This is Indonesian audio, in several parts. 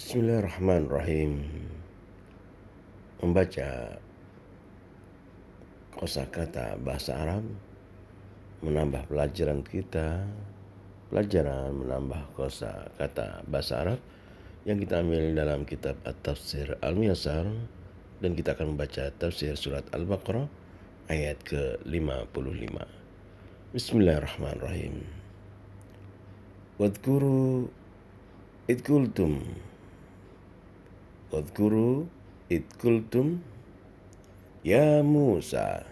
Bismillahirrahmanirrahim. Membaca Kosa kata bahasa Arab menambah pelajaran kita, pelajaran menambah kosa kata bahasa Arab yang kita ambil dalam kitab At-Tafsir Al-Miyasar dan kita akan membaca tafsir surat Al-Baqarah ayat ke-55. Bismillahirrahmanirrahim. Wadkuru idkultum واذكروا إذ قلتم يا موسى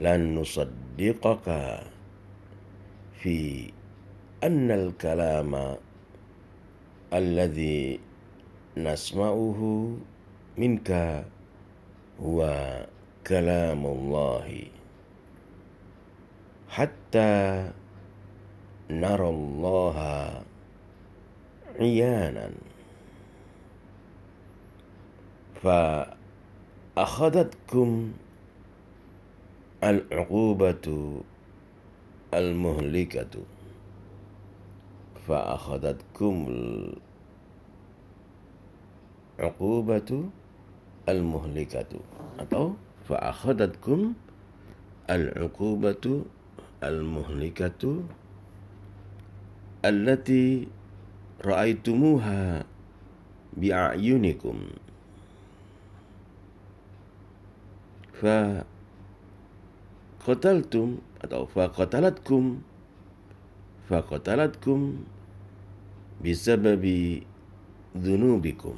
لن نصدقك في أن الكلام الذي نسمعه منك هو كلام الله حتى نرى الله عيانا فأخذتكم العقوبة المهلكة فأخذتكم العقوبة المهلكة أو فأخذتكم العقوبة المهلكة التي رأيتموها بأعينكم fa qataltum atau fa qatalatkum fa qatalatkum bisababi dhunubikum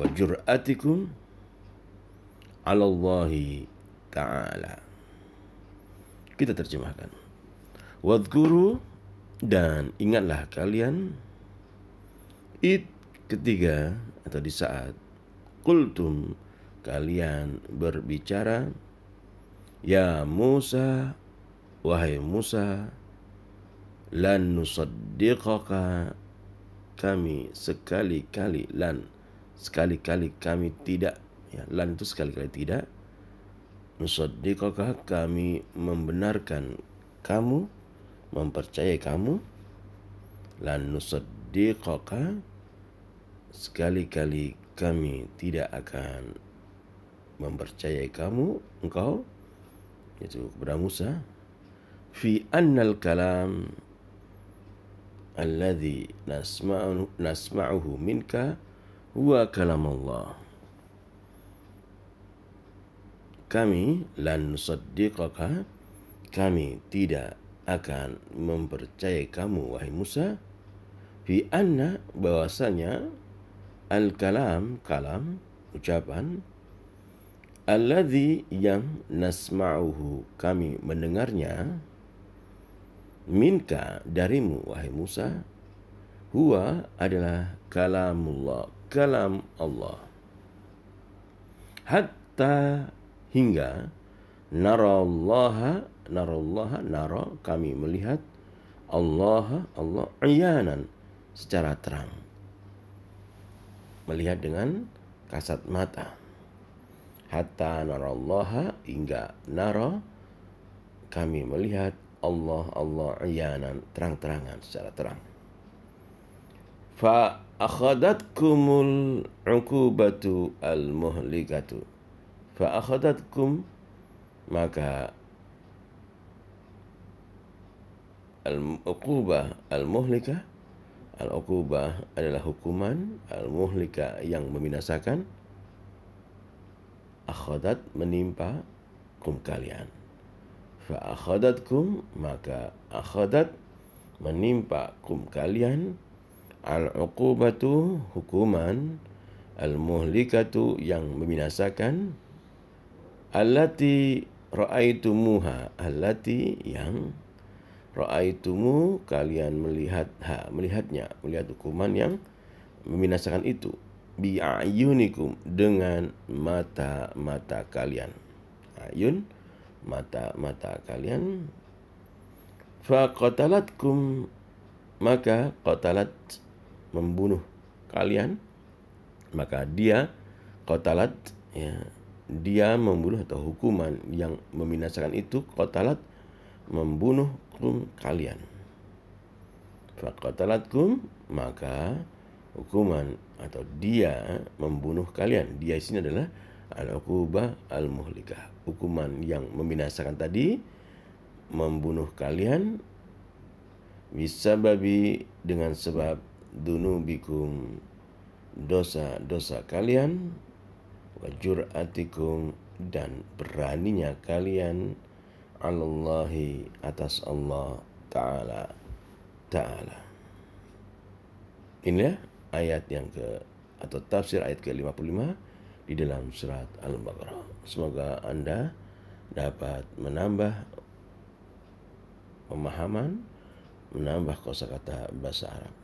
wa jur'atikum ala Allah taala kita terjemahkan wadhkuru dan ingatlah kalian it ketiga atau di saat kultum kalian berbicara, "Ya Musa, wahai Musa, lan nusaddiqaka kami sekali-kali lan sekali-kali kami tidak ya, lan itu sekali-kali tidak nusaddiqaka kami membenarkan kamu mempercayai kamu lan nusaddiqaka sekali-kali kami tidak akan mempercayai kamu engkau yaitu kepada Musa fi annal kalam alladhi nasma'u nasma'uhu minka huwa kalam Allah kami lan nusaddiqaka kami tidak akan mempercayai kamu wahai Musa fi anna bahwasanya al kalam kalam ucapan Alladhi yang nasma'uhu kami mendengarnya minka darimu wahai Musa huwa adalah kalamullah kalam Allah hatta hingga narallaha narallaha nara kami melihat Allah Allah iyanan secara terang melihat dengan kasat mata hatta narallaha hingga nara kami melihat Allah Allah iyanan terang-terangan secara terang fa akhadatkumul ukubatu al muhligatu fa akhadatkum maka al uqubah al muhlika al uqubah adalah hukuman al muhlika yang membinasakan akhadat menimpa kum kalian. Fa kum maka akhadat menimpa kum kalian al uqubatu hukuman al muhlikatu yang membinasakan allati ra'aitumuha allati yang ra'aitumu kalian melihat ha melihatnya melihat hukuman yang membinasakan itu biayunikum dengan mata-mata kalian. Ayun mata-mata kalian. Faqatalatkum maka qatalat membunuh kalian maka dia kotalat ya dia membunuh atau hukuman yang membinasakan itu kotalat membunuh kum kalian fakotalat maka hukuman atau dia membunuh kalian. Dia di sini adalah al-uqubah al-muhlikah. Hukuman yang membinasakan tadi membunuh kalian bisa babi dengan sebab dunubikum dosa-dosa kalian wajur atikum dan beraninya kalian Allahi atas Allah taala taala inilah ayat yang ke atau tafsir ayat ke-55 di dalam surat Al-Baqarah. Semoga Anda dapat menambah pemahaman, menambah kosakata bahasa Arab.